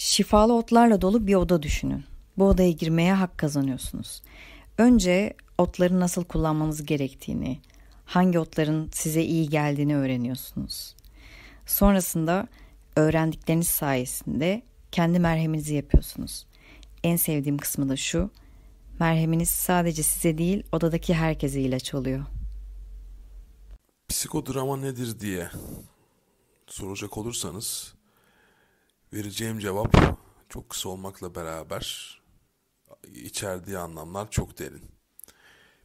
Şifalı otlarla dolu bir oda düşünün. Bu odaya girmeye hak kazanıyorsunuz. Önce otları nasıl kullanmanız gerektiğini, hangi otların size iyi geldiğini öğreniyorsunuz. Sonrasında öğrendikleriniz sayesinde kendi merheminizi yapıyorsunuz. En sevdiğim kısmı da şu, merheminiz sadece size değil odadaki herkese ilaç oluyor. Psikodrama nedir diye soracak olursanız Vereceğim cevap çok kısa olmakla beraber içerdiği anlamlar çok derin.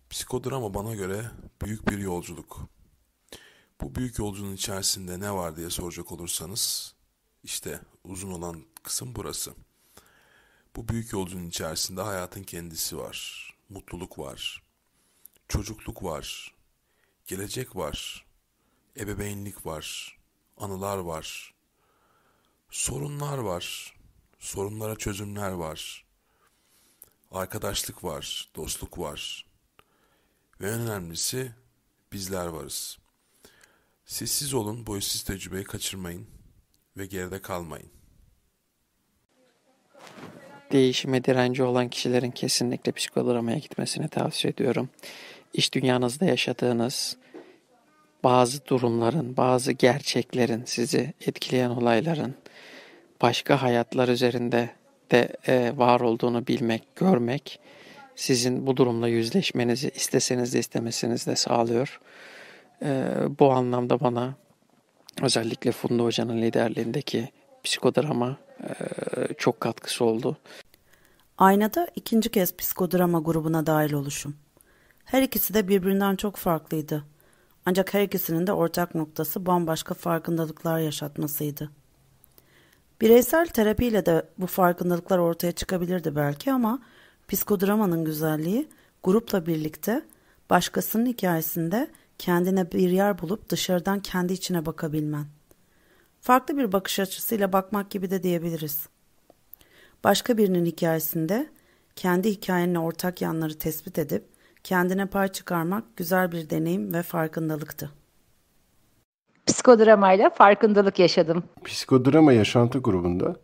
Psikodrama bana göre büyük bir yolculuk. Bu büyük yolculuğun içerisinde ne var diye soracak olursanız işte uzun olan kısım burası. Bu büyük yolculuğun içerisinde hayatın kendisi var. Mutluluk var. Çocukluk var. Gelecek var. Ebeveynlik var. Anılar var sorunlar var. Sorunlara çözümler var. Arkadaşlık var, dostluk var. Ve en önemlisi bizler varız. Sessiz olun, boyutsuz tecrübeyi kaçırmayın ve geride kalmayın. Değişime direnci olan kişilerin kesinlikle psikodrama gitmesini tavsiye ediyorum. İş dünyanızda yaşadığınız, bazı durumların, bazı gerçeklerin, sizi etkileyen olayların başka hayatlar üzerinde de e, var olduğunu bilmek, görmek sizin bu durumla yüzleşmenizi isteseniz de istemeseniz de sağlıyor. E, bu anlamda bana özellikle Funda Hoca'nın liderliğindeki psikodrama e, çok katkısı oldu. Aynada ikinci kez psikodrama grubuna dahil oluşum. Her ikisi de birbirinden çok farklıydı. Ancak her ikisinin de ortak noktası bambaşka farkındalıklar yaşatmasıydı. Bireysel terapiyle de bu farkındalıklar ortaya çıkabilirdi belki ama psikodramanın güzelliği grupla birlikte başkasının hikayesinde kendine bir yer bulup dışarıdan kendi içine bakabilmen. Farklı bir bakış açısıyla bakmak gibi de diyebiliriz. Başka birinin hikayesinde kendi hikayenin ortak yanları tespit edip kendine pay çıkarmak güzel bir deneyim ve farkındalıktı. Psikodramayla farkındalık yaşadım. Psikodrama yaşantı grubunda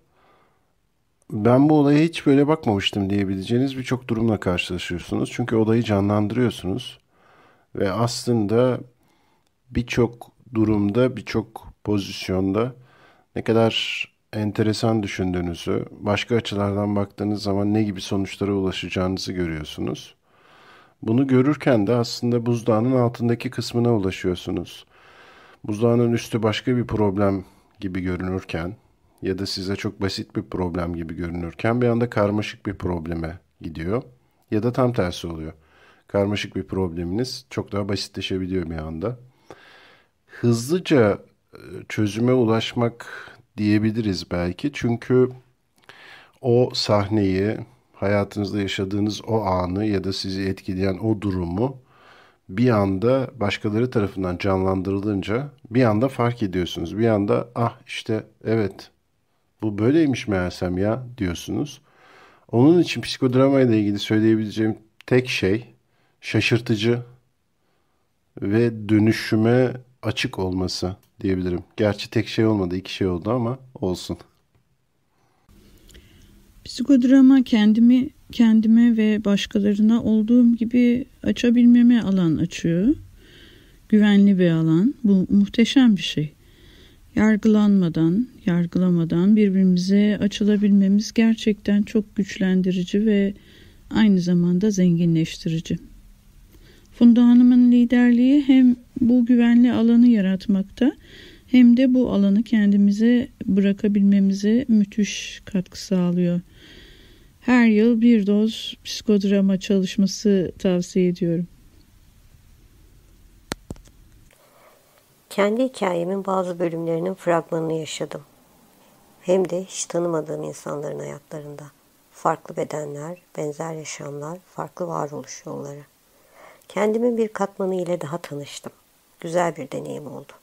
ben bu olaya hiç böyle bakmamıştım diyebileceğiniz birçok durumla karşılaşıyorsunuz. Çünkü olayı canlandırıyorsunuz ve aslında birçok durumda, birçok pozisyonda ne kadar enteresan düşündüğünüzü, başka açılardan baktığınız zaman ne gibi sonuçlara ulaşacağınızı görüyorsunuz. Bunu görürken de aslında buzdağının altındaki kısmına ulaşıyorsunuz. Buzdağının üstü başka bir problem gibi görünürken ya da size çok basit bir problem gibi görünürken bir anda karmaşık bir probleme gidiyor ya da tam tersi oluyor. Karmaşık bir probleminiz çok daha basitleşebiliyor bir anda. Hızlıca e, çözüme ulaşmak diyebiliriz belki çünkü o sahneyi hayatınızda yaşadığınız o anı ya da sizi etkileyen o durumu bir anda başkaları tarafından canlandırılınca bir anda fark ediyorsunuz. Bir anda ah işte evet bu böyleymiş meğersem ya diyorsunuz. Onun için psikodrama ile ilgili söyleyebileceğim tek şey şaşırtıcı ve dönüşüme açık olması diyebilirim. Gerçi tek şey olmadı, iki şey oldu ama olsun. Psikodrama kendimi kendime ve başkalarına olduğum gibi açabilmeme alan açıyor. Güvenli bir alan. Bu muhteşem bir şey. Yargılanmadan, yargılamadan birbirimize açılabilmemiz gerçekten çok güçlendirici ve aynı zamanda zenginleştirici. Funda Hanım'ın liderliği hem bu güvenli alanı yaratmakta hem de bu alanı kendimize bırakabilmemize müthiş katkı sağlıyor. Her yıl bir doz psikodrama çalışması tavsiye ediyorum. Kendi hikayemin bazı bölümlerinin fragmanını yaşadım. Hem de hiç tanımadığım insanların hayatlarında. Farklı bedenler, benzer yaşamlar, farklı varoluş yolları. Kendimin bir katmanı ile daha tanıştım. Güzel bir deneyim oldu.